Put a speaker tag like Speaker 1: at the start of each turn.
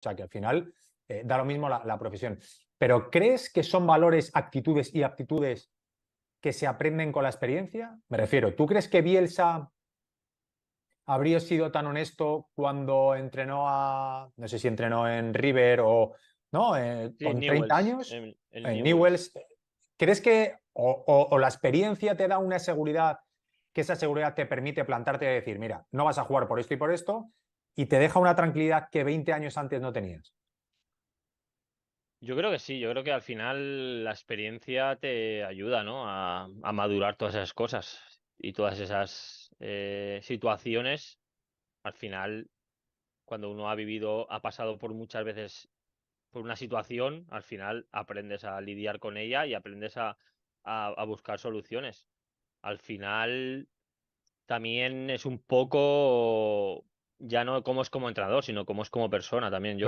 Speaker 1: O sea que al final eh, da lo mismo la, profesión. Pero ¿crees que son valores, actitudes y aptitudes que se aprenden con la experiencia? Me refiero, ¿tú crees que Bielsa habría sido tan honesto cuando entrenó a, no sé si entrenó en River o, ¿no? Eh, con 30 años,
Speaker 2: en, eh,
Speaker 1: Newell's. ¿Crees que o, o la experiencia te da una seguridad que esa seguridad te permite plantarte y decir, mira, no vas a jugar por esto y por esto, y te deja una tranquilidad que 20 años antes no tenías.
Speaker 3: Yo creo que sí, yo creo que al final la experiencia te ayuda ¿no? a, madurar todas esas cosas y todas esas eh, situaciones. Al final, cuando uno ha vivido, ha pasado por muchas veces por una situación, al final aprendes a lidiar con ella y aprendes a, a buscar soluciones. Al final, también es un poco ya no como es como entrenador, sino como es como persona también. Yo